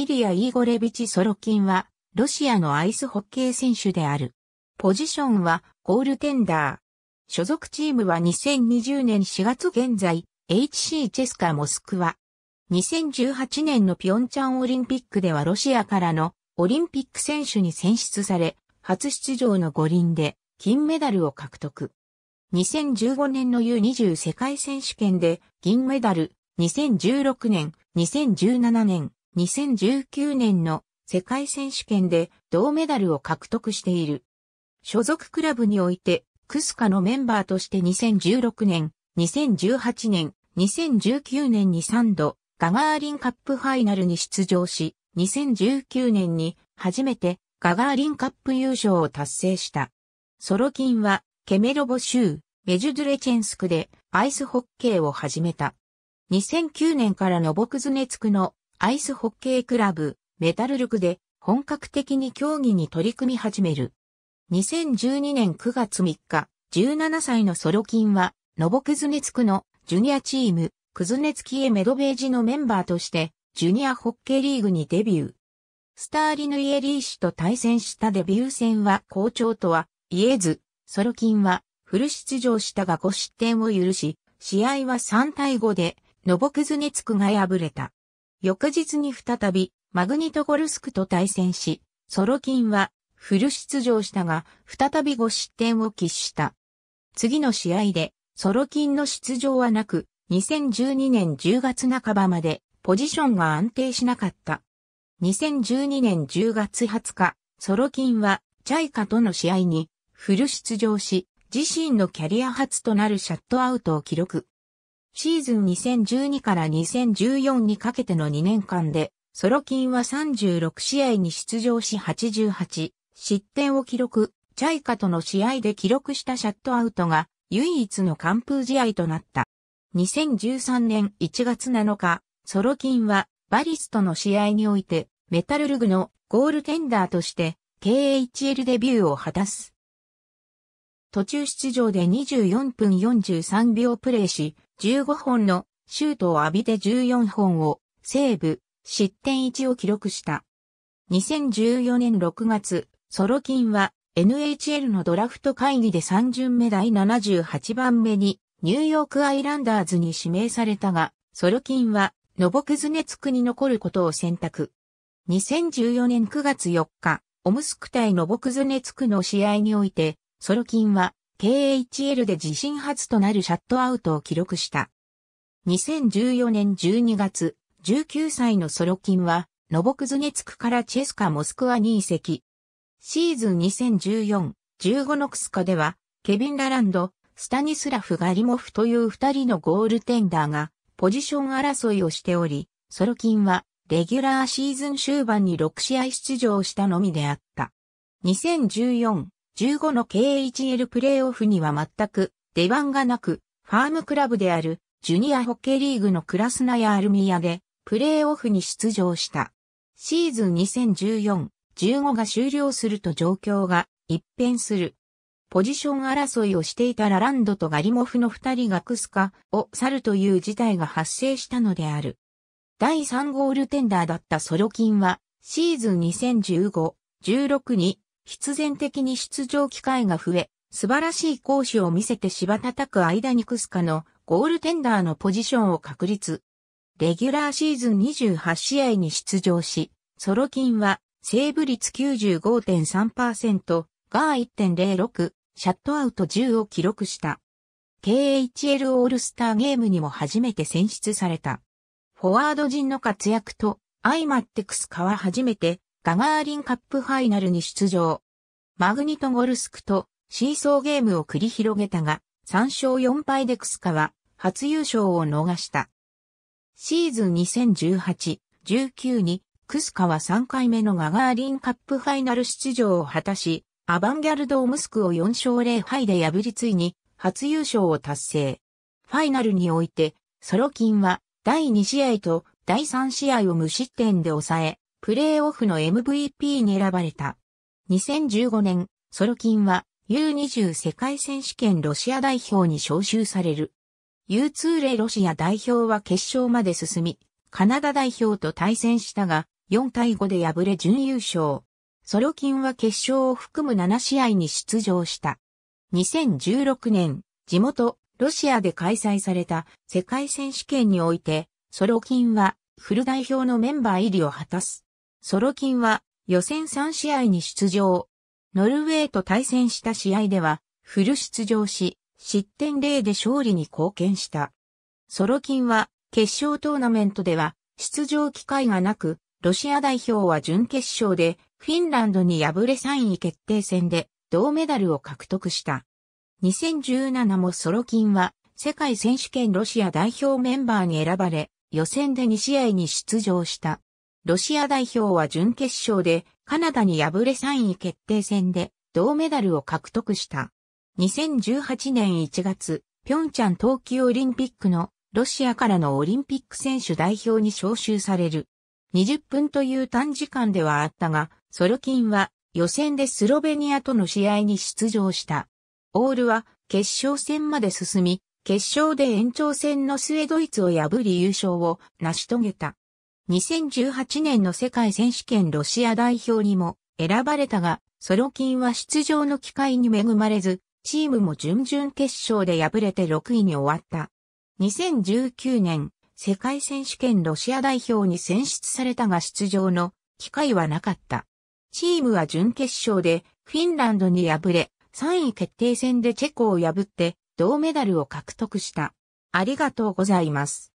イリア・イーゴレビチ・ソロキンは、ロシアのアイスホッケー選手である。ポジションは、ゴールテンダー。所属チームは2020年4月現在、HC チェスカ・モスクワ。2018年のピョンチャンオリンピックではロシアからのオリンピック選手に選出され、初出場の五輪で金メダルを獲得。2015年の U20 世界選手権で銀メダル、2016年、2017年、2019年の世界選手権で銅メダルを獲得している。所属クラブにおいて、クスカのメンバーとして2016年、2018年、2019年に3度、ガガーリンカップファイナルに出場し、2019年に初めてガガーリンカップ優勝を達成した。ソロキンはケメロボ州メジュドレチェンスクでアイスホッケーを始めた。2009年からノボクズネツクのアイスホッケークラブ、メタルルクで本格的に競技に取り組み始める。2012年9月3日、17歳のソロキンは、ノボクズネツクのジュニアチーム、クズネツキエメドベージのメンバーとして、ジュニアホッケーリーグにデビュー。スターリヌイエリー氏と対戦したデビュー戦は好調とは言えず、ソロキンはフル出場したが5失点を許し、試合は3対5でノボクズネツクが敗れた。翌日に再び、マグニトゴルスクと対戦し、ソロキンはフル出場したが、再び5失点を喫した。次の試合で、ソロキンの出場はなく、2012年10月半ばまで、ポジションが安定しなかった。2012年10月20日、ソロキンは、チャイカとの試合に、フル出場し、自身のキャリア初となるシャットアウトを記録。シーズン2012から2014にかけての2年間で、ソロキンは36試合に出場し88、失点を記録、チャイカとの試合で記録したシャットアウトが唯一の完封試合となった。2013年1月7日、ソロキンはバリスとの試合においてメタルルグのゴールテンダーとして KHL デビューを果たす。途中出場で24分43秒プレーし、15本のシュートを浴びて14本をセーブ、失点1を記録した。2014年6月、ソロキンは NHL のドラフト会議で3巡目第78番目にニューヨークアイランダーズに指名されたが、ソロキンはノボクズネツクに残ることを選択。2014年9月4日、オムスク対ノボクズネツクの試合において、ソロキンは KHL で自身初となるシャットアウトを記録した。2014年12月、19歳のソロキンは、ノボクズネツクからチェスカ・モスクワに移籍。シーズン2014、15のクスカでは、ケビン・ラランド、スタニスラフ・ガリモフという二人のゴールテンダーが、ポジション争いをしており、ソロキンは、レギュラーシーズン終盤に6試合出場したのみであった。2014、15の KHL プレーオフには全く出番がなく、ファームクラブであるジュニアホッケーリーグのクラスナやアルミアでプレーオフに出場した。シーズン2014-15が終了すると状況が一変する。ポジション争いをしていたラランドとガリモフの二人がクスカを去るという事態が発生したのである。第3ゴールテンダーだったソロキンはシーズン2015-16に必然的に出場機会が増え、素晴らしい攻守を見せて芝叩く間にクスカのゴールテンダーのポジションを確立。レギュラーシーズン28試合に出場し、ソロ金はセーブ率95.3%が1.06、シャットアウト10を記録した。KHL オールスターゲームにも初めて選出された。フォワード陣の活躍と相まってクスカは初めてガガーリンカップファイナルに出場。マグニトゴルスクとシーソーゲームを繰り広げたが、3勝4敗でクスカは初優勝を逃した。シーズン2018、19にクスカは3回目のガガーリンカップファイナル出場を果たし、アバンギャルド・オムスクを4勝0敗で破りついに初優勝を達成。ファイナルにおいて、ソロキンは第2試合と第3試合を無失点で抑え、プレーオフの MVP に選ばれた。2015年、ソロキンは U20 世界選手権ロシア代表に招集される。U2 レロシア代表は決勝まで進み、カナダ代表と対戦したが、4対5で敗れ準優勝。ソロキンは決勝を含む7試合に出場した。2016年、地元、ロシアで開催された世界選手権において、ソロキンはフル代表のメンバー入りを果たす。ソロキンは予選3試合に出場。ノルウェーと対戦した試合ではフル出場し、失点0で勝利に貢献した。ソロキンは決勝トーナメントでは出場機会がなく、ロシア代表は準決勝でフィンランドに敗れ3位決定戦で銅メダルを獲得した。2017もソロキンは世界選手権ロシア代表メンバーに選ばれ、予選で2試合に出場した。ロシア代表は準決勝でカナダに敗れ3位決定戦で銅メダルを獲得した。2018年1月、ピョンチャン冬季オリンピックのロシアからのオリンピック選手代表に招集される。20分という短時間ではあったが、ソロキンは予選でスロベニアとの試合に出場した。オールは決勝戦まで進み、決勝で延長戦の末ドイツを破り優勝を成し遂げた。2018年の世界選手権ロシア代表にも選ばれたが、ソロキンは出場の機会に恵まれず、チームも準々決勝で敗れて6位に終わった。2019年、世界選手権ロシア代表に選出されたが出場の機会はなかった。チームは準決勝でフィンランドに敗れ、3位決定戦でチェコを破って銅メダルを獲得した。ありがとうございます。